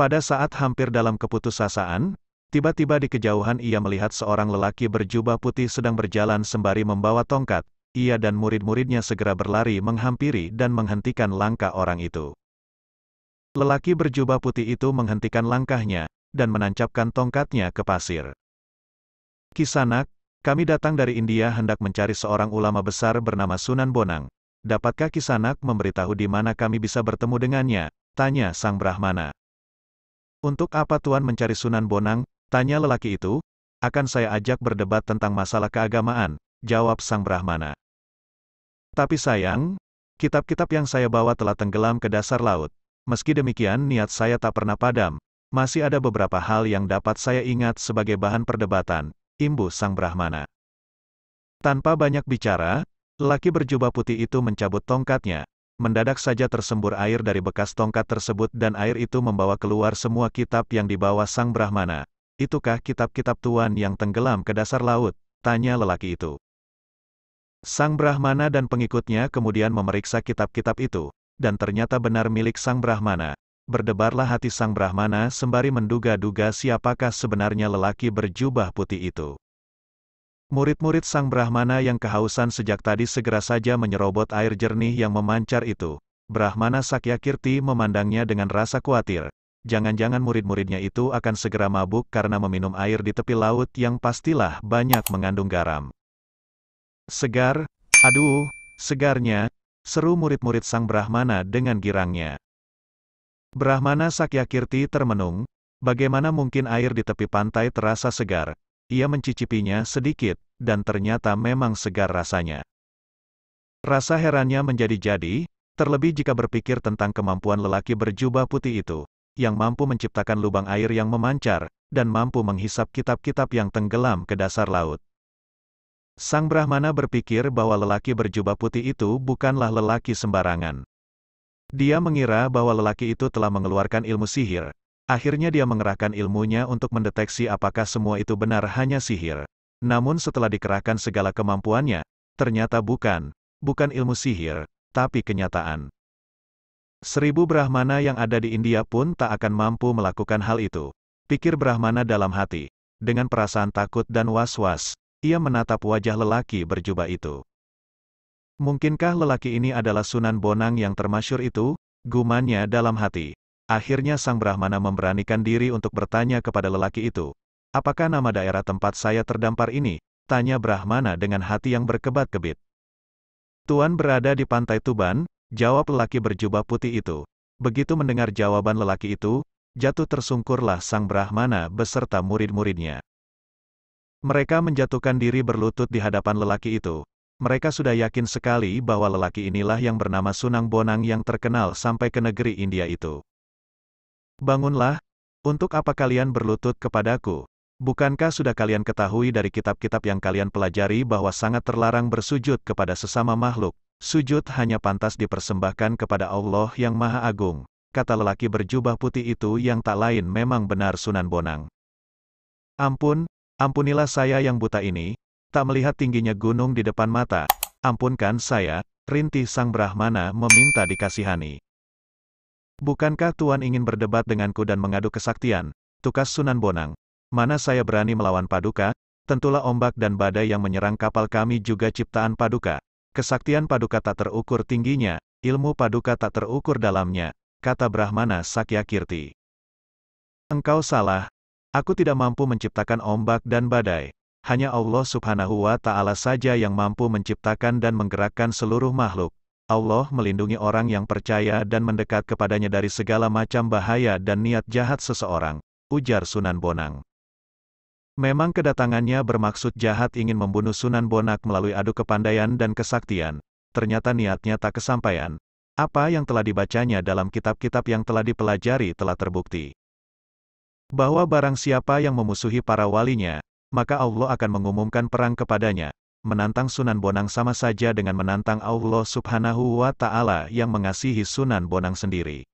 Pada saat hampir dalam keputusasaan, tiba-tiba di kejauhan ia melihat seorang lelaki berjubah putih sedang berjalan sembari membawa tongkat. Ia dan murid-muridnya segera berlari menghampiri dan menghentikan langkah orang itu. Lelaki berjubah putih itu menghentikan langkahnya, dan menancapkan tongkatnya ke pasir. Kisanak, kami datang dari India hendak mencari seorang ulama besar bernama Sunan Bonang. Dapatkah Kisanak memberitahu di mana kami bisa bertemu dengannya? Tanya Sang Brahmana. Untuk apa Tuan mencari Sunan Bonang? Tanya lelaki itu. Akan saya ajak berdebat tentang masalah keagamaan, jawab sang Brahmana. Tapi sayang, kitab-kitab yang saya bawa telah tenggelam ke dasar laut. Meski demikian niat saya tak pernah padam. Masih ada beberapa hal yang dapat saya ingat sebagai bahan perdebatan, imbu sang Brahmana. Tanpa banyak bicara, lelaki berjubah putih itu mencabut tongkatnya, mendadak saja tersembur air dari bekas tongkat tersebut dan air itu membawa keluar semua kitab yang dibawa sang Brahmana. Itukah kitab-kitab Tuan yang tenggelam ke dasar laut? Tanya lelaki itu. Sang Brahmana dan pengikutnya kemudian memeriksa kitab-kitab itu, dan ternyata benar milik Sang Brahmana. Berdebarlah hati Sang Brahmana sembari menduga-duga siapakah sebenarnya lelaki berjubah putih itu. Murid-murid sang Brahmana yang kehausan sejak tadi segera saja menyerobot air jernih yang memancar itu. Brahmana Sakyakirti memandangnya dengan rasa khawatir. Jangan-jangan murid-muridnya itu akan segera mabuk karena meminum air di tepi laut yang pastilah banyak mengandung garam. Segar, aduh, segarnya, seru murid-murid sang Brahmana dengan girangnya. Brahmana Sakyakirti termenung, bagaimana mungkin air di tepi pantai terasa segar, ia mencicipinya sedikit, dan ternyata memang segar rasanya. Rasa herannya menjadi jadi, terlebih jika berpikir tentang kemampuan lelaki berjubah putih itu, yang mampu menciptakan lubang air yang memancar, dan mampu menghisap kitab-kitab yang tenggelam ke dasar laut. Sang Brahmana berpikir bahwa lelaki berjubah putih itu bukanlah lelaki sembarangan. Dia mengira bahwa lelaki itu telah mengeluarkan ilmu sihir, Akhirnya dia mengerahkan ilmunya untuk mendeteksi apakah semua itu benar hanya sihir. Namun setelah dikerahkan segala kemampuannya, ternyata bukan, bukan ilmu sihir, tapi kenyataan. Seribu Brahmana yang ada di India pun tak akan mampu melakukan hal itu. Pikir Brahmana dalam hati. Dengan perasaan takut dan was-was, ia menatap wajah lelaki berjubah itu. Mungkinkah lelaki ini adalah Sunan Bonang yang termasyur itu? Gumannya dalam hati. Akhirnya sang Brahmana memberanikan diri untuk bertanya kepada lelaki itu. Apakah nama daerah tempat saya terdampar ini? Tanya Brahmana dengan hati yang berkebat-kebit. Tuan berada di pantai Tuban, jawab lelaki berjubah putih itu. Begitu mendengar jawaban lelaki itu, jatuh tersungkurlah sang Brahmana beserta murid-muridnya. Mereka menjatuhkan diri berlutut di hadapan lelaki itu. Mereka sudah yakin sekali bahwa lelaki inilah yang bernama Sunang Bonang yang terkenal sampai ke negeri India itu. Bangunlah, untuk apa kalian berlutut kepadaku? Bukankah sudah kalian ketahui dari kitab-kitab yang kalian pelajari bahwa sangat terlarang bersujud kepada sesama makhluk? Sujud hanya pantas dipersembahkan kepada Allah yang Maha Agung, kata lelaki berjubah putih itu yang tak lain memang benar Sunan Bonang. Ampun, ampunilah saya yang buta ini, tak melihat tingginya gunung di depan mata, ampunkan saya, rintih sang Brahmana meminta dikasihani. Bukankah Tuan ingin berdebat denganku dan mengadu kesaktian? Tukas Sunan Bonang. Mana saya berani melawan Paduka? Tentulah ombak dan badai yang menyerang kapal kami juga ciptaan Paduka. Kesaktian Paduka tak terukur tingginya, ilmu Paduka tak terukur dalamnya, kata Brahmana Kirti. Engkau salah. Aku tidak mampu menciptakan ombak dan badai. Hanya Allah subhanahu wa ta'ala saja yang mampu menciptakan dan menggerakkan seluruh makhluk. Allah melindungi orang yang percaya dan mendekat kepadanya dari segala macam bahaya dan niat jahat seseorang, ujar Sunan Bonang. Memang kedatangannya bermaksud jahat ingin membunuh Sunan Bonang melalui adu kepandaian dan kesaktian, ternyata niatnya tak kesampaian. Apa yang telah dibacanya dalam kitab-kitab yang telah dipelajari telah terbukti. Bahwa barang siapa yang memusuhi para walinya, maka Allah akan mengumumkan perang kepadanya, menantang Sunan Bonang sama saja dengan menantang Allah subhanahu wa ta'ala yang mengasihi Sunan Bonang sendiri.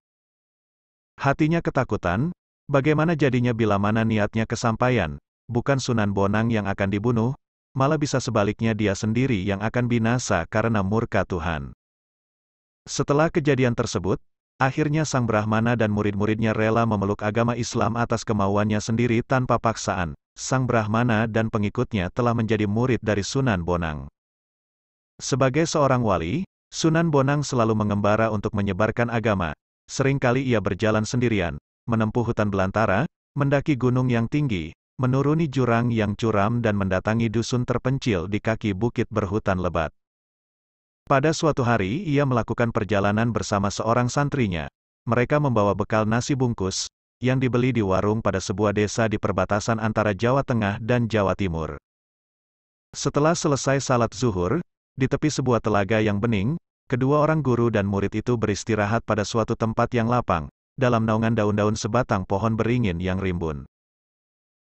Hatinya ketakutan, bagaimana jadinya bila mana niatnya kesampaian, bukan Sunan Bonang yang akan dibunuh, malah bisa sebaliknya dia sendiri yang akan binasa karena murka Tuhan. Setelah kejadian tersebut, akhirnya Sang Brahmana dan murid-muridnya rela memeluk agama Islam atas kemauannya sendiri tanpa paksaan, sang Brahmana dan pengikutnya telah menjadi murid dari Sunan Bonang. Sebagai seorang wali, Sunan Bonang selalu mengembara untuk menyebarkan agama. Seringkali ia berjalan sendirian, menempuh hutan belantara, mendaki gunung yang tinggi, menuruni jurang yang curam dan mendatangi dusun terpencil di kaki bukit berhutan lebat. Pada suatu hari ia melakukan perjalanan bersama seorang santrinya. Mereka membawa bekal nasi bungkus, yang dibeli di warung pada sebuah desa di perbatasan antara Jawa Tengah dan Jawa Timur. Setelah selesai salat zuhur, di tepi sebuah telaga yang bening, kedua orang guru dan murid itu beristirahat pada suatu tempat yang lapang, dalam naungan daun-daun sebatang pohon beringin yang rimbun.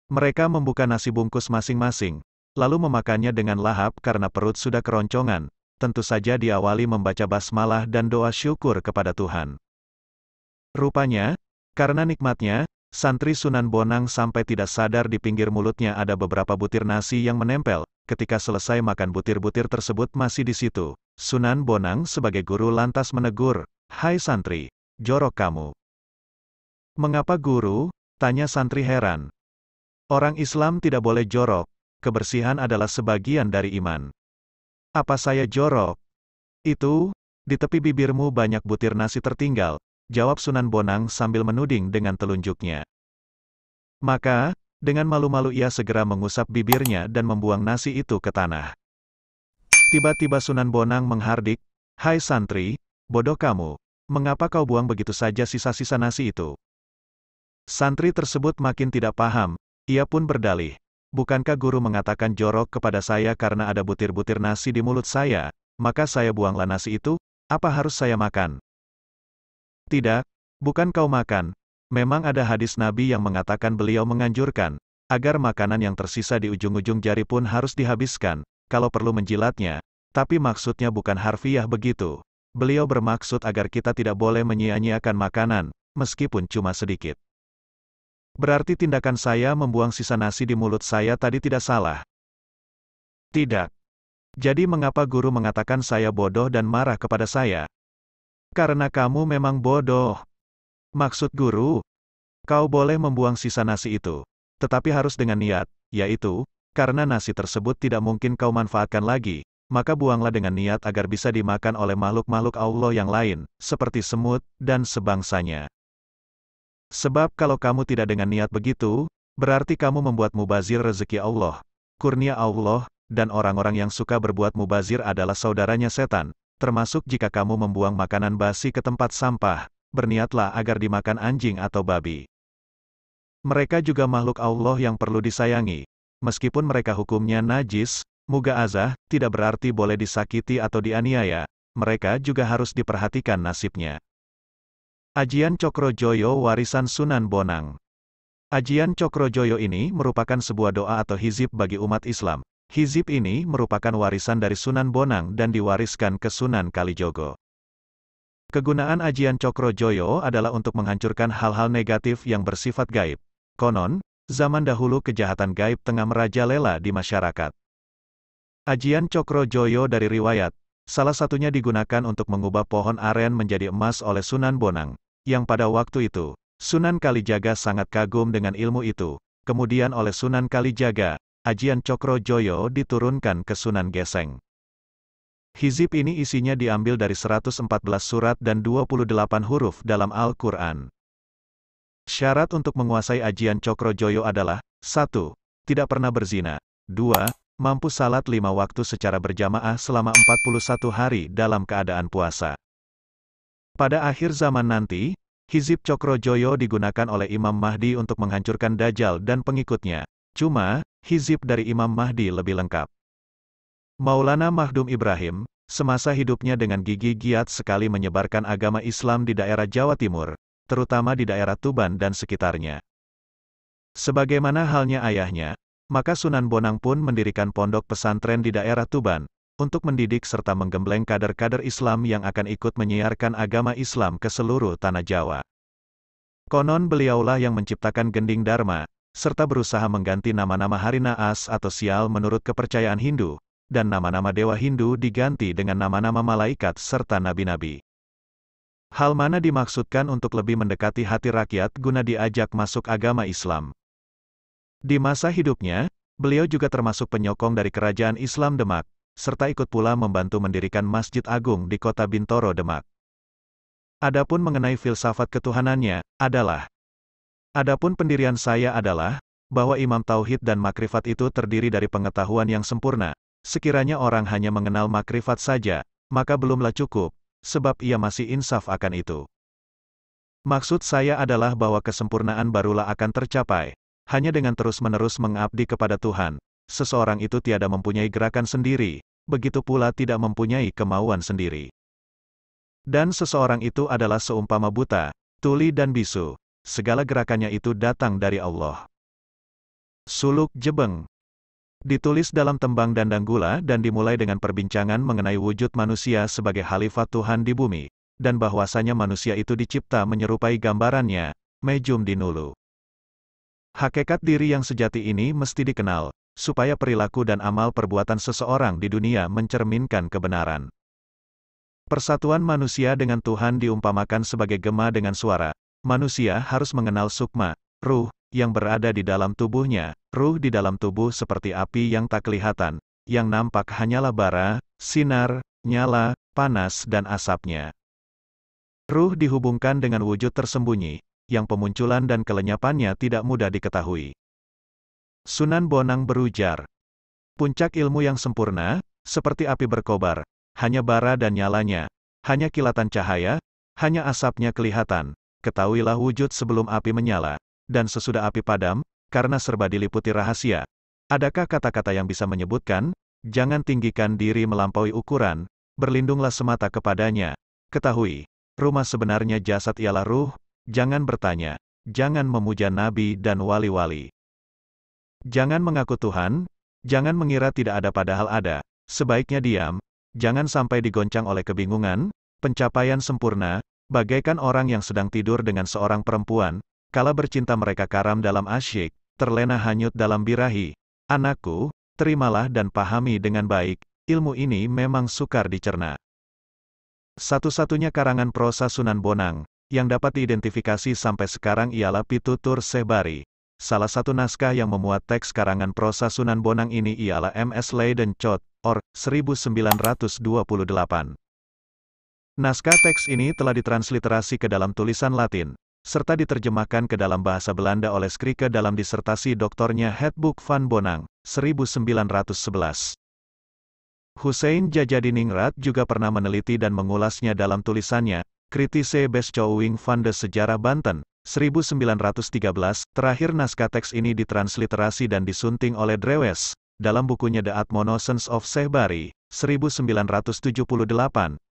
Mereka membuka nasi bungkus masing-masing, lalu memakannya dengan lahap karena perut sudah keroncongan, tentu saja diawali membaca basmalah dan doa syukur kepada Tuhan. Rupanya, karena nikmatnya, santri Sunan Bonang sampai tidak sadar di pinggir mulutnya ada beberapa butir nasi yang menempel, ketika selesai makan butir-butir tersebut masih di situ. Sunan Bonang sebagai guru lantas menegur, Hai santri, jorok kamu. Mengapa guru? Tanya santri heran. Orang Islam tidak boleh jorok, kebersihan adalah sebagian dari iman. Apa saya jorok? Itu, di tepi bibirmu banyak butir nasi tertinggal, jawab Sunan Bonang sambil menuding dengan telunjuknya. Maka, dengan malu-malu ia segera mengusap bibirnya dan membuang nasi itu ke tanah. Tiba-tiba Sunan Bonang menghardik, Hai santri, bodoh kamu, mengapa kau buang begitu saja sisa-sisa nasi itu? Santri tersebut makin tidak paham, ia pun berdalih. Bukankah guru mengatakan jorok kepada saya karena ada butir-butir nasi di mulut saya, maka saya buanglah nasi itu, apa harus saya makan? Tidak, bukan kau makan. Memang ada hadis Nabi yang mengatakan beliau menganjurkan, agar makanan yang tersisa di ujung-ujung jari pun harus dihabiskan, kalau perlu menjilatnya. Tapi maksudnya bukan harfiah begitu. Beliau bermaksud agar kita tidak boleh menyia-nyiakan makanan, meskipun cuma sedikit. Berarti tindakan saya membuang sisa nasi di mulut saya tadi tidak salah. Tidak. Jadi mengapa guru mengatakan saya bodoh dan marah kepada saya? Karena kamu memang bodoh. Maksud guru, kau boleh membuang sisa nasi itu. Tetapi harus dengan niat, yaitu, karena nasi tersebut tidak mungkin kau manfaatkan lagi, maka buanglah dengan niat agar bisa dimakan oleh makhluk-makhluk Allah yang lain, seperti semut, dan sebangsanya. Sebab kalau kamu tidak dengan niat begitu, berarti kamu membuat mubazir rezeki Allah, kurnia Allah, dan orang-orang yang suka berbuat mubazir adalah saudaranya setan, termasuk jika kamu membuang makanan basi ke tempat sampah, berniatlah agar dimakan anjing atau babi. Mereka juga makhluk Allah yang perlu disayangi. Meskipun mereka hukumnya najis, muga'azah, tidak berarti boleh disakiti atau dianiaya, mereka juga harus diperhatikan nasibnya. Ajian Cokrojoyo Warisan Sunan Bonang Ajian Cokrojoyo ini merupakan sebuah doa atau hizib bagi umat Islam, Hizib ini merupakan warisan dari Sunan Bonang dan diwariskan ke Sunan Kalijogo. Kegunaan ajian Cokrojoyo adalah untuk menghancurkan hal-hal negatif yang bersifat gaib. Konon, zaman dahulu kejahatan gaib tengah merajalela di masyarakat. Ajian Cokrojoyo dari riwayat, salah satunya digunakan untuk mengubah pohon aren menjadi emas oleh Sunan Bonang, yang pada waktu itu, Sunan Kalijaga sangat kagum dengan ilmu itu, kemudian oleh Sunan Kalijaga, Ajian Cokrojoyo diturunkan ke Sunan Geseng. Hizib ini isinya diambil dari 114 surat dan 28 huruf dalam Al-Quran. Syarat untuk menguasai ajian Cokrojoyo adalah, 1. Tidak pernah berzina. 2. Mampu salat lima waktu secara berjamaah selama 41 hari dalam keadaan puasa. Pada akhir zaman nanti, Hizib Cokrojoyo digunakan oleh Imam Mahdi untuk menghancurkan Dajjal dan pengikutnya. Cuma, hizib dari Imam Mahdi lebih lengkap. Maulana Mahdum Ibrahim, semasa hidupnya dengan gigi giat sekali menyebarkan agama Islam di daerah Jawa Timur, terutama di daerah Tuban dan sekitarnya. Sebagaimana halnya ayahnya, maka Sunan Bonang pun mendirikan pondok pesantren di daerah Tuban, untuk mendidik serta menggembleng kader-kader Islam yang akan ikut menyiarkan agama Islam ke seluruh tanah Jawa. Konon beliaulah yang menciptakan gending Dharma, serta berusaha mengganti nama-nama hari naas atau sial menurut kepercayaan Hindu, dan nama-nama dewa Hindu diganti dengan nama-nama malaikat serta nabi-nabi. Hal mana dimaksudkan untuk lebih mendekati hati rakyat guna diajak masuk agama Islam. Di masa hidupnya, beliau juga termasuk penyokong dari kerajaan Islam Demak, serta ikut pula membantu mendirikan Masjid Agung di kota Bintoro Demak. Adapun mengenai filsafat ketuhanannya, adalah Adapun pendirian saya adalah, bahwa imam tauhid dan makrifat itu terdiri dari pengetahuan yang sempurna. Sekiranya orang hanya mengenal makrifat saja, maka belumlah cukup, sebab ia masih insaf akan itu. Maksud saya adalah bahwa kesempurnaan barulah akan tercapai. Hanya dengan terus-menerus mengabdi kepada Tuhan, seseorang itu tiada mempunyai gerakan sendiri, begitu pula tidak mempunyai kemauan sendiri. Dan seseorang itu adalah seumpama buta, tuli dan bisu segala gerakannya itu datang dari Allah. Suluk Jebeng Ditulis dalam tembang dandang gula dan dimulai dengan perbincangan mengenai wujud manusia sebagai khalifat Tuhan di bumi, dan bahwasanya manusia itu dicipta menyerupai gambarannya, Mejum Dinulu. Hakikat diri yang sejati ini mesti dikenal, supaya perilaku dan amal perbuatan seseorang di dunia mencerminkan kebenaran. Persatuan manusia dengan Tuhan diumpamakan sebagai gema dengan suara, Manusia harus mengenal sukma, ruh, yang berada di dalam tubuhnya, ruh di dalam tubuh seperti api yang tak kelihatan, yang nampak hanyalah bara, sinar, nyala, panas dan asapnya. Ruh dihubungkan dengan wujud tersembunyi, yang pemunculan dan kelenyapannya tidak mudah diketahui. Sunan Bonang berujar, Puncak ilmu yang sempurna, seperti api berkobar, hanya bara dan nyalanya, hanya kilatan cahaya, hanya asapnya kelihatan, ketahuilah wujud sebelum api menyala, dan sesudah api padam, karena serba diliputi rahasia. Adakah kata-kata yang bisa menyebutkan, jangan tinggikan diri melampaui ukuran, berlindunglah semata kepadanya. Ketahui, rumah sebenarnya jasad ialah ruh, jangan bertanya, jangan memuja nabi dan wali-wali. Jangan mengaku Tuhan, jangan mengira tidak ada padahal ada, sebaiknya diam, jangan sampai digoncang oleh kebingungan, pencapaian sempurna, Bagaikan orang yang sedang tidur dengan seorang perempuan, kala bercinta mereka karam dalam asyik, terlena hanyut dalam birahi. Anakku, terimalah dan pahami dengan baik, ilmu ini memang sukar dicerna. Satu-satunya karangan prosa Sunan Bonang, yang dapat diidentifikasi sampai sekarang ialah Pitutur Sebari. Salah satu naskah yang memuat teks karangan prosa Sunan Bonang ini ialah M.S. Leiden Chot, or, 1928. Naskah teks ini telah ditransliterasi ke dalam tulisan Latin, serta diterjemahkan ke dalam bahasa Belanda oleh Skrike dalam disertasi doktornya Hetboek van Bonang, 1911. Hussein Jajadiningrat juga pernah meneliti dan mengulasnya dalam tulisannya, Kritise Beschowing van de Sejarah Banten, 1913, terakhir naskah teks ini ditransliterasi dan disunting oleh Drewes, dalam bukunya The Atmonosens of Sehbari, 1978,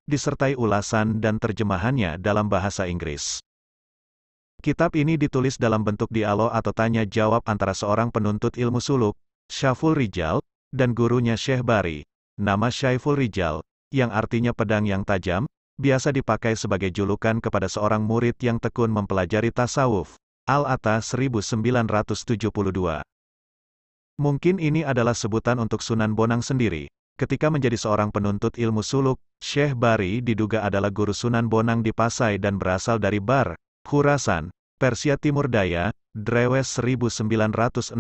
disertai ulasan dan terjemahannya dalam bahasa Inggris. Kitab ini ditulis dalam bentuk dialog atau tanya jawab antara seorang penuntut ilmu suluk, Syaful Rijal, dan gurunya Syekh Bari. Nama Syaiful Rijal, yang artinya pedang yang tajam, biasa dipakai sebagai julukan kepada seorang murid yang tekun mempelajari tasawuf. al ata 1972. Mungkin ini adalah sebutan untuk Sunan Bonang sendiri, Ketika menjadi seorang penuntut ilmu suluk, Syekh Bari diduga adalah guru Sunan Bonang di Pasai dan berasal dari Bar, Khurasan, Persia Timur Daya, Drewes 1968.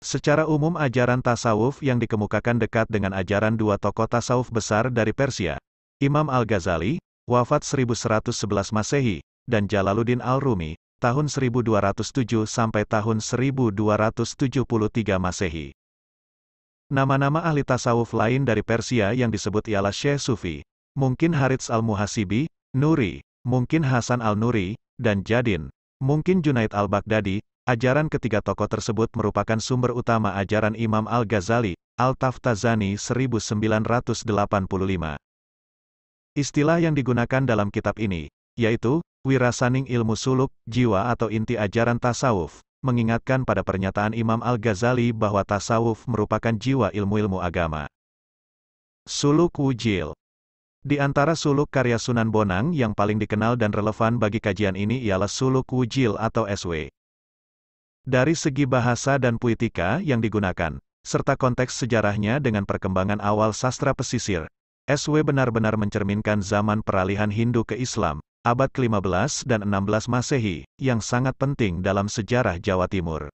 Secara umum ajaran tasawuf yang dikemukakan dekat dengan ajaran dua tokoh tasawuf besar dari Persia, Imam Al-Ghazali, wafat 1111 Masehi, dan Jalaluddin Al-Rumi, tahun 1207 sampai tahun 1273 Masehi. Nama-nama ahli tasawuf lain dari Persia yang disebut ialah Syekh Sufi, mungkin Harits al-Muhasibi, Nuri, mungkin Hasan al-Nuri, dan Jadin, mungkin Junaid al-Baghdadi. Ajaran ketiga tokoh tersebut merupakan sumber utama ajaran Imam Al-Ghazali, Al-Taftazani 1985. Istilah yang digunakan dalam kitab ini, yaitu, wirasaning ilmu suluk, jiwa atau inti ajaran tasawuf, mengingatkan pada pernyataan Imam Al-Ghazali bahwa tasawuf merupakan jiwa ilmu-ilmu agama. Suluk Wujil Di antara suluk karya Sunan Bonang yang paling dikenal dan relevan bagi kajian ini ialah suluk Wujil atau SW. Dari segi bahasa dan puitika yang digunakan, serta konteks sejarahnya dengan perkembangan awal sastra pesisir, SW benar-benar mencerminkan zaman peralihan Hindu ke Islam, abad ke-15 dan 16 Masehi, yang sangat penting dalam sejarah Jawa Timur.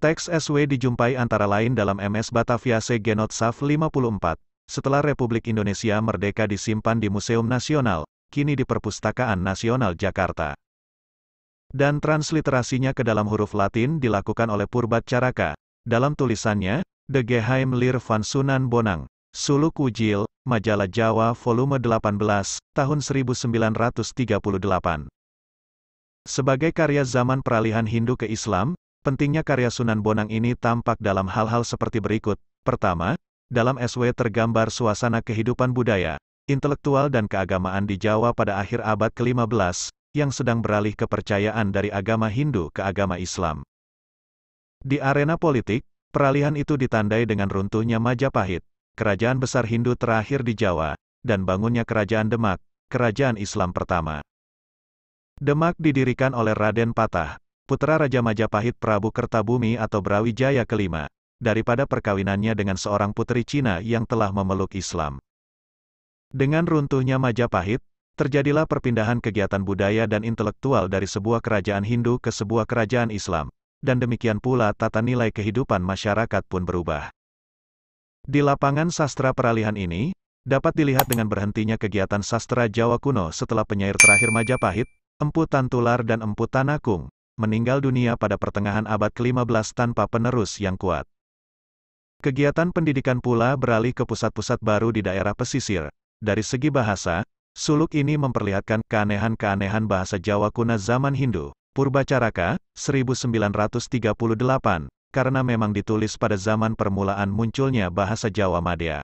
Teks SW dijumpai antara lain dalam MS Batavia C. Genotsaf 54, setelah Republik Indonesia merdeka disimpan di Museum Nasional, kini di Perpustakaan Nasional Jakarta. Dan transliterasinya ke dalam huruf Latin dilakukan oleh Purbat Caraka, dalam tulisannya, The Geheim Lir van Sunan Bonang, Suluk Ujil, Majalah Jawa volume 18, tahun 1938. Sebagai karya zaman peralihan Hindu ke Islam, pentingnya karya Sunan Bonang ini tampak dalam hal-hal seperti berikut. Pertama, dalam SW tergambar suasana kehidupan budaya, intelektual dan keagamaan di Jawa pada akhir abad ke-15, yang sedang beralih kepercayaan dari agama Hindu ke agama Islam. Di arena politik, peralihan itu ditandai dengan runtuhnya Majapahit, kerajaan besar Hindu terakhir di Jawa, dan bangunnya kerajaan Demak, kerajaan Islam pertama. Demak didirikan oleh Raden Patah, putra Raja Majapahit Prabu Kertabumi atau Brawijaya kelima, daripada perkawinannya dengan seorang putri Cina yang telah memeluk Islam. Dengan runtuhnya Majapahit, terjadilah perpindahan kegiatan budaya dan intelektual dari sebuah kerajaan Hindu ke sebuah kerajaan Islam, dan demikian pula tata nilai kehidupan masyarakat pun berubah. Di lapangan sastra peralihan ini, dapat dilihat dengan berhentinya kegiatan sastra Jawa kuno setelah penyair terakhir Majapahit, Empu Tantular dan Empu Tanakung, meninggal dunia pada pertengahan abad ke-15 tanpa penerus yang kuat. Kegiatan pendidikan pula beralih ke pusat-pusat baru di daerah pesisir. Dari segi bahasa, suluk ini memperlihatkan keanehan-keanehan bahasa Jawa kuno zaman Hindu, Purbacaraka, 1938, karena memang ditulis pada zaman permulaan munculnya bahasa Jawa Madia.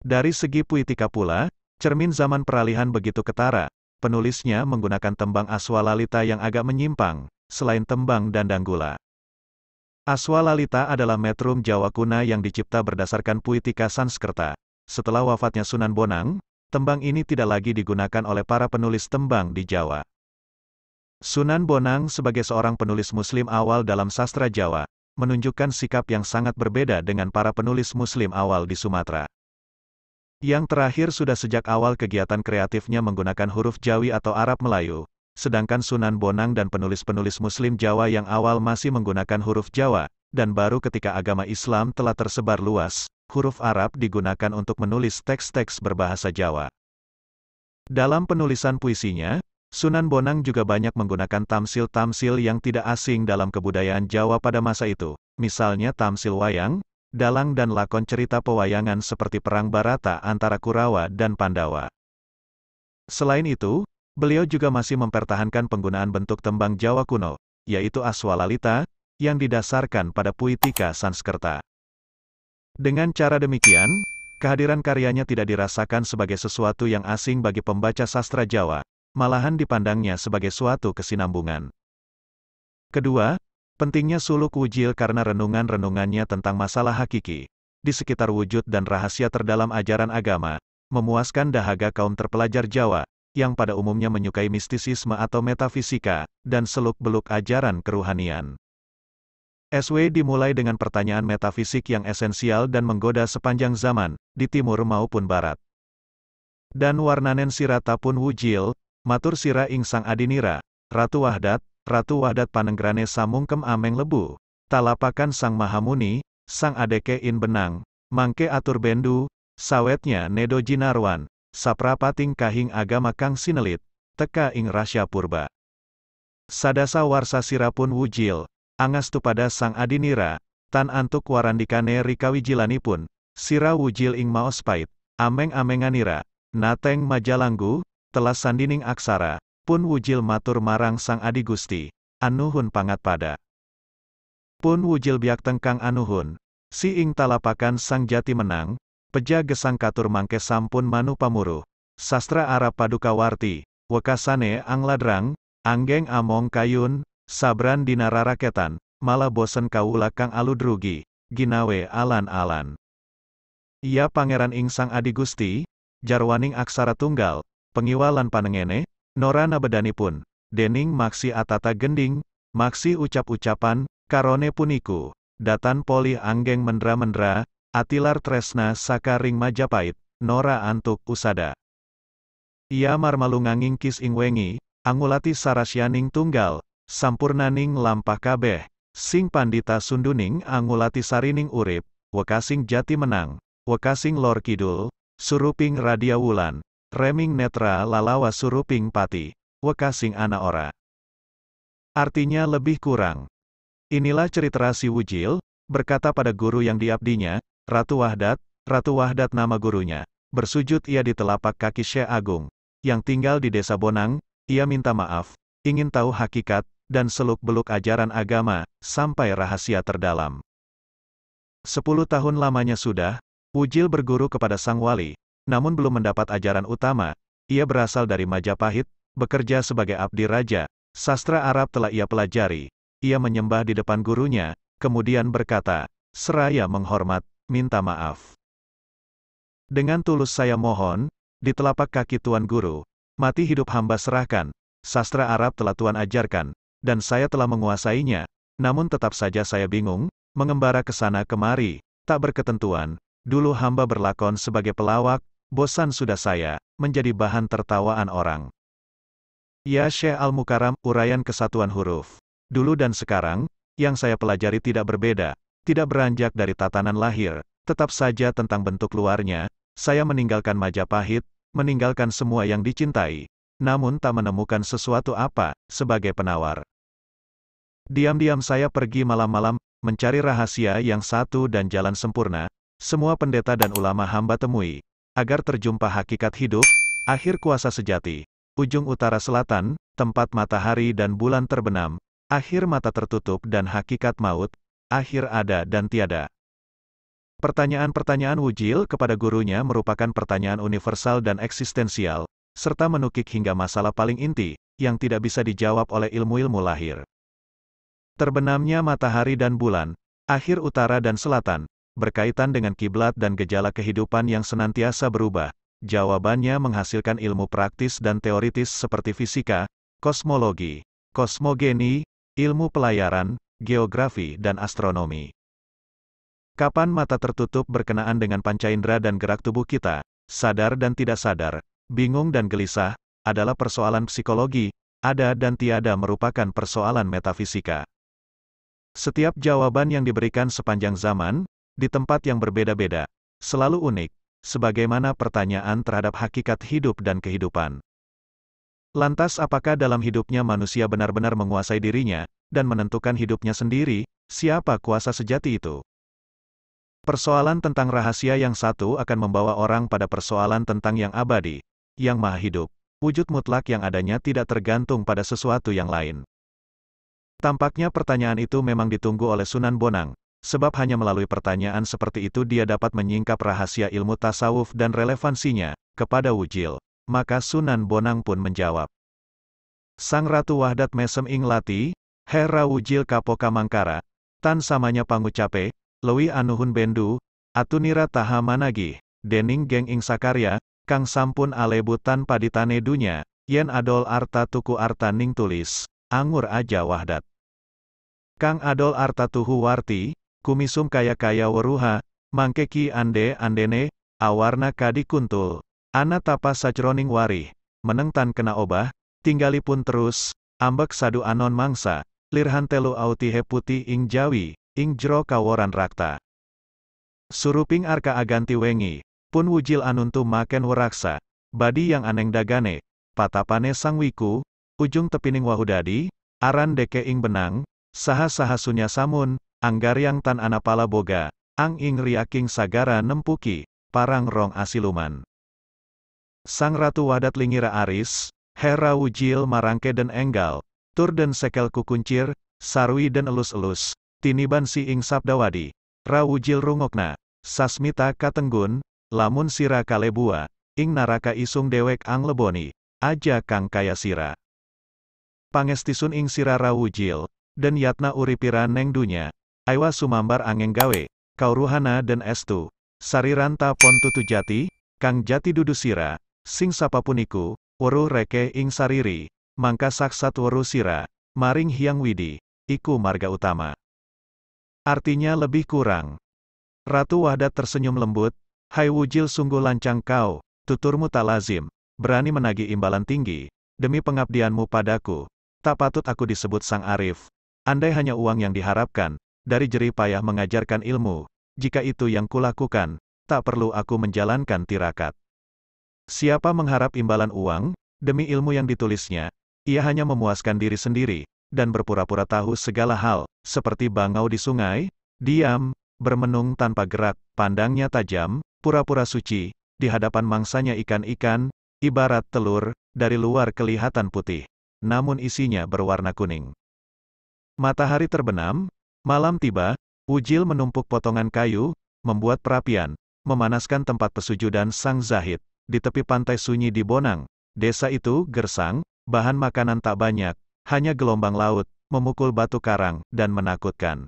Dari segi puitika pula, cermin zaman peralihan begitu ketara, penulisnya menggunakan tembang Aswalalita yang agak menyimpang, selain tembang dan Dandanggula. Aswalalita adalah metrum Jawa kuna yang dicipta berdasarkan puitika Sanskerta. Setelah wafatnya Sunan Bonang, tembang ini tidak lagi digunakan oleh para penulis tembang di Jawa. Sunan Bonang sebagai seorang penulis muslim awal dalam sastra Jawa, menunjukkan sikap yang sangat berbeda dengan para penulis muslim awal di Sumatera. Yang terakhir sudah sejak awal kegiatan kreatifnya menggunakan huruf Jawi atau Arab Melayu, sedangkan Sunan Bonang dan penulis-penulis muslim Jawa yang awal masih menggunakan huruf Jawa, dan baru ketika agama Islam telah tersebar luas, huruf Arab digunakan untuk menulis teks-teks berbahasa Jawa. Dalam penulisan puisinya, Sunan Bonang juga banyak menggunakan tamsil-tamsil yang tidak asing dalam kebudayaan Jawa pada masa itu, misalnya tamsil wayang, dalang dan lakon cerita pewayangan seperti Perang Barata antara Kurawa dan Pandawa. Selain itu, beliau juga masih mempertahankan penggunaan bentuk tembang Jawa kuno, yaitu Aswalalita, yang didasarkan pada puitika Sanskerta. Dengan cara demikian, kehadiran karyanya tidak dirasakan sebagai sesuatu yang asing bagi pembaca sastra Jawa, malahan dipandangnya sebagai suatu kesinambungan. Kedua, pentingnya suluk wujil karena renungan-renungannya tentang masalah hakiki, di sekitar wujud dan rahasia terdalam ajaran agama, memuaskan dahaga kaum terpelajar Jawa, yang pada umumnya menyukai mistisisme atau metafisika, dan seluk-beluk ajaran keruhanian. SW dimulai dengan pertanyaan metafisik yang esensial dan menggoda sepanjang zaman, di timur maupun barat. Dan warnanen sirata pun wujil, Matur sira ing sang adinira, Ratu Wahdat, Ratu Wahdat panenggrane samungkem ameng lebu, talapakan sang mahamuni, sang adeke in benang, mangke atur bendu, sawetnya nedo jinarwan, saprapating kahing agama kang sinelit, teka ing rasya purba. Sadasa warsa pun wujil, angastu pada sang adinira, tan antuk warandikane pun, sira wujil ing maospait, ameng-amenganira, nateng majalanggu, setelah sandining aksara, pun wujil matur marang sang adi gusti, anuhun pangat pada. Pun wujil biak tengkang anuhun, si ing talapakan sang jati menang, peja gesang katur mangke sampun manu pamuruh, sastra Arab padukawarti, wekasane angladrang, anggeng among kayun, sabran dinara raketan, malah bosen kaula kang aludrugi, ginawe alan-alan. Ia pangeran ing sang adi gusti, jarwaning aksara tunggal, pengiwalan panengene, Nora nabedani pun, dening maksi atata gending, maksi ucap-ucapan, karone puniku, datan poli anggeng mendra-mendra, atilar tresna sakaring Majapahit, Nora antuk usada. Ia marmalunganging kis ingwengi, angulati sarasyaning tunggal, sampurnaning lampah kabeh, sing pandita sunduning angulati sarining urip, wekasing jati menang, wekasing lor kidul, suruping radia wulan, Reming netra lalawa suruping pati, wekasing ana ora. Artinya lebih kurang. Inilah cerita si Wujil, berkata pada guru yang diabdinya, Ratu Wahdat, Ratu Wahdat nama gurunya. Bersujud ia di telapak kaki Syekh Agung, yang tinggal di desa Bonang, ia minta maaf, ingin tahu hakikat, dan seluk-beluk ajaran agama, sampai rahasia terdalam. Sepuluh tahun lamanya sudah, Wujil berguru kepada Sang Wali, namun belum mendapat ajaran utama, ia berasal dari Majapahit, bekerja sebagai abdi raja, sastra Arab telah ia pelajari. Ia menyembah di depan gurunya, kemudian berkata, seraya menghormat, minta maaf. Dengan tulus saya mohon, di telapak kaki Tuan Guru, mati hidup hamba serahkan, sastra Arab telah Tuan ajarkan, dan saya telah menguasainya, namun tetap saja saya bingung, mengembara ke sana kemari, tak berketentuan, dulu hamba berlakon sebagai pelawak, Bosan sudah saya, menjadi bahan tertawaan orang. Ya Syekh Al-Mukaram, uraian kesatuan huruf. Dulu dan sekarang, yang saya pelajari tidak berbeda, tidak beranjak dari tatanan lahir, tetap saja tentang bentuk luarnya, saya meninggalkan Majapahit, meninggalkan semua yang dicintai, namun tak menemukan sesuatu apa, sebagai penawar. Diam-diam saya pergi malam-malam, mencari rahasia yang satu dan jalan sempurna, semua pendeta dan ulama hamba temui, agar terjumpa hakikat hidup, akhir kuasa sejati, ujung utara selatan, tempat matahari dan bulan terbenam, akhir mata tertutup dan hakikat maut, akhir ada dan tiada. Pertanyaan-pertanyaan wujil kepada gurunya merupakan pertanyaan universal dan eksistensial, serta menukik hingga masalah paling inti, yang tidak bisa dijawab oleh ilmu-ilmu lahir. Terbenamnya matahari dan bulan, akhir utara dan selatan, berkaitan dengan kiblat dan gejala kehidupan yang senantiasa berubah, jawabannya menghasilkan ilmu praktis dan teoritis seperti fisika, kosmologi, kosmogeni, ilmu pelayaran, geografi dan astronomi. Kapan mata tertutup berkenaan dengan panca indera dan gerak tubuh kita, sadar dan tidak sadar, bingung dan gelisah, adalah persoalan psikologi, ada dan tiada merupakan persoalan metafisika. Setiap jawaban yang diberikan sepanjang zaman, di tempat yang berbeda-beda, selalu unik, sebagaimana pertanyaan terhadap hakikat hidup dan kehidupan. Lantas apakah dalam hidupnya manusia benar-benar menguasai dirinya, dan menentukan hidupnya sendiri, siapa kuasa sejati itu? Persoalan tentang rahasia yang satu akan membawa orang pada persoalan tentang yang abadi, yang maha hidup, wujud mutlak yang adanya tidak tergantung pada sesuatu yang lain. Tampaknya pertanyaan itu memang ditunggu oleh Sunan Bonang, sebab hanya melalui pertanyaan seperti itu dia dapat menyingkap rahasia ilmu tasawuf dan relevansinya, kepada Wujil. Maka Sunan Bonang pun menjawab. Sang Ratu Wahdat Mesem Ing Lati, Hera Wujil Kapoka Mangkara, Tan Samanya Pangucape, Lewi Anuhun Bendu, Atunira Taha Managi, Dening Geng Ing Sakarya, Kang Sampun Alebu Tan Paditane Dunya, Yen Adol Arta Tuku Arta Ning Tulis, Angur Aja Wahdat. Kang Adol Arta Tuhu Warti, kumisum kaya-kaya waruha, mangkeki ande andene, awarna kadi kuntul. Ana tapas sacroning wari, menengtan kena obah, tinggalipun terus, ambek sadu anon mangsa, lirhan telu autihe putih ing jawi, ing jero kaworan rakta. Suruping arka aganti wengi, pun wujil anuntu maken waraksa, badi yang aneng dagane, patapane sang wiku, ujung tepining wahudadi, aran deke ing benang, Saha saha sunya samun, yang tan anapala boga, ang ing riaking sagara nempuki, parang rong asiluman. Sang Ratu Wadat Lingira Aris, Hera Wujil marangke den enggal, tur den sekel kukuncir, sarwi den elus-elus, tiniban si ing sabdawadi, rawujil rungokna, sasmita katenggun, lamun sira kalebua, ing naraka isung dewek ang leboni, aja kang kaya sira. Pangestisun ing sira rawujil, dan yatna uripira neng dunya. Aiwa sumambar angeng gawe, kau dan estu. Sariranta pon tutu jati, kang jati dudusira, sing sapapuniku, woru reke ing sariri, mangka saksat woru sira, maring hiang widi, iku marga utama. Artinya lebih kurang. Ratu Wahdat tersenyum lembut, Hai wujil sungguh lancang kau, tuturmu tak lazim, berani menagi imbalan tinggi, demi pengabdianmu padaku, tak patut aku disebut sang arif, Andai hanya uang yang diharapkan, dari jerih payah mengajarkan ilmu, jika itu yang kulakukan, tak perlu aku menjalankan tirakat. Siapa mengharap imbalan uang, demi ilmu yang ditulisnya, ia hanya memuaskan diri sendiri, dan berpura-pura tahu segala hal, seperti bangau di sungai, diam, bermenung tanpa gerak, pandangnya tajam, pura-pura suci, di hadapan mangsanya ikan-ikan, ibarat telur, dari luar kelihatan putih, namun isinya berwarna kuning. Matahari terbenam, malam tiba, Ujil menumpuk potongan kayu, membuat perapian, memanaskan tempat pesujudan Sang Zahid, di tepi pantai sunyi di Bonang. Desa itu gersang, bahan makanan tak banyak, hanya gelombang laut, memukul batu karang, dan menakutkan.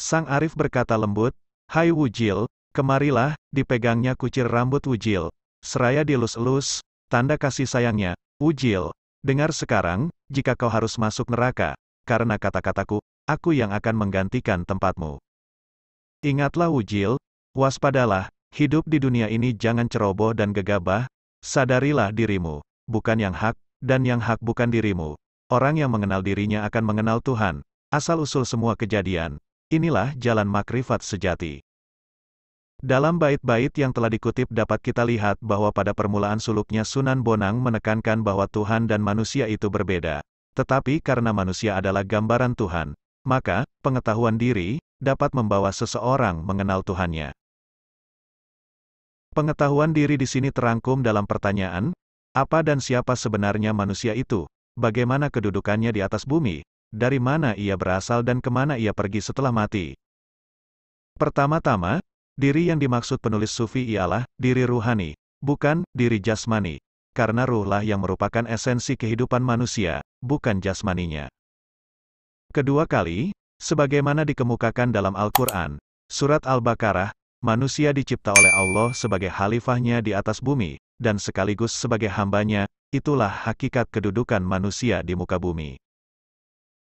Sang Arif berkata lembut, Hai Ujil, kemarilah, dipegangnya kucir rambut Ujil, seraya dilus-elus, tanda kasih sayangnya, Ujil. dengar sekarang, jika kau harus masuk neraka, karena kata-kataku, aku yang akan menggantikan tempatmu. Ingatlah Ujil, waspadalah, hidup di dunia ini jangan ceroboh dan gegabah, sadarilah dirimu, bukan yang hak, dan yang hak bukan dirimu. Orang yang mengenal dirinya akan mengenal Tuhan, asal-usul semua kejadian. Inilah jalan makrifat sejati. Dalam bait-bait yang telah dikutip dapat kita lihat bahwa pada permulaan suluknya Sunan Bonang menekankan bahwa Tuhan dan manusia itu berbeda. Tetapi karena manusia adalah gambaran Tuhan, maka pengetahuan diri dapat membawa seseorang mengenal Tuhannya. Pengetahuan diri di sini terangkum dalam pertanyaan, apa dan siapa sebenarnya manusia itu, bagaimana kedudukannya di atas bumi, dari mana ia berasal dan kemana ia pergi setelah mati. Pertama-tama, diri yang dimaksud penulis sufi ialah diri ruhani, bukan diri jasmani karena ruhlah yang merupakan esensi kehidupan manusia, bukan jasmaninya. Kedua kali, sebagaimana dikemukakan dalam Al-Quran, Surat Al-Baqarah, manusia dicipta oleh Allah sebagai khalifahnya di atas bumi, dan sekaligus sebagai hambanya, itulah hakikat kedudukan manusia di muka bumi.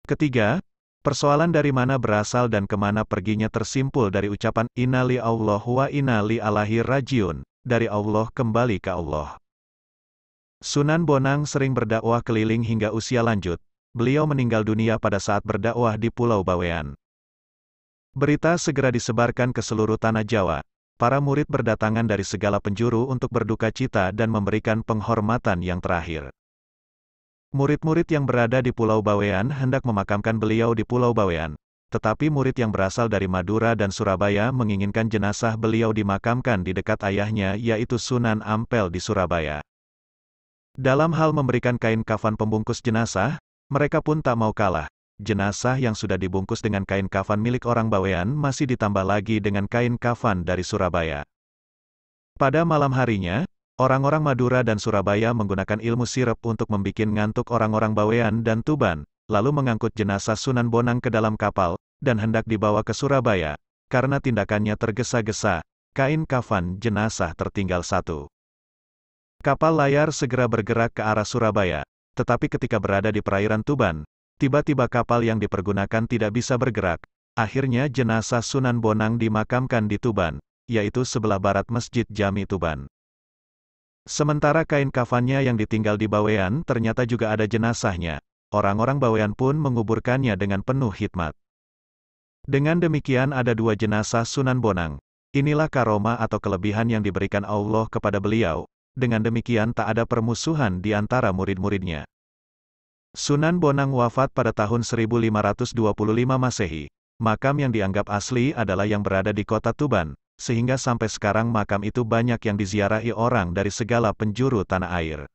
Ketiga, persoalan dari mana berasal dan kemana perginya tersimpul dari ucapan Inali Allah wa inna li alahi rajiun, dari Allah kembali ke Allah. Sunan Bonang sering berdakwah keliling hingga usia lanjut. Beliau meninggal dunia pada saat berdakwah di Pulau Bawean. Berita segera disebarkan ke seluruh tanah Jawa. Para murid berdatangan dari segala penjuru untuk berduka cita dan memberikan penghormatan yang terakhir. Murid-murid yang berada di Pulau Bawean hendak memakamkan beliau di Pulau Bawean, tetapi murid yang berasal dari Madura dan Surabaya menginginkan jenazah beliau dimakamkan di dekat ayahnya yaitu Sunan Ampel di Surabaya. Dalam hal memberikan kain kafan pembungkus jenazah, mereka pun tak mau kalah. Jenazah yang sudah dibungkus dengan kain kafan milik orang Bawean masih ditambah lagi dengan kain kafan dari Surabaya. Pada malam harinya, orang-orang Madura dan Surabaya menggunakan ilmu sirep untuk membuat ngantuk orang-orang Bawean dan Tuban, lalu mengangkut jenazah Sunan Bonang ke dalam kapal, dan hendak dibawa ke Surabaya, karena tindakannya tergesa-gesa, kain kafan jenazah tertinggal satu. Kapal layar segera bergerak ke arah Surabaya, tetapi ketika berada di perairan Tuban, tiba-tiba kapal yang dipergunakan tidak bisa bergerak. Akhirnya jenazah Sunan Bonang dimakamkan di Tuban, yaitu sebelah barat Masjid Jami Tuban. Sementara kain kafannya yang ditinggal di Bawean ternyata juga ada jenazahnya. Orang-orang Bawean pun menguburkannya dengan penuh hikmat. Dengan demikian ada dua jenazah Sunan Bonang. Inilah karoma atau kelebihan yang diberikan Allah kepada beliau, dengan demikian tak ada permusuhan di antara murid-muridnya. Sunan Bonang wafat pada tahun 1525 Masehi. Makam yang dianggap asli adalah yang berada di kota Tuban, sehingga sampai sekarang makam itu banyak yang diziarahi orang dari segala penjuru tanah air.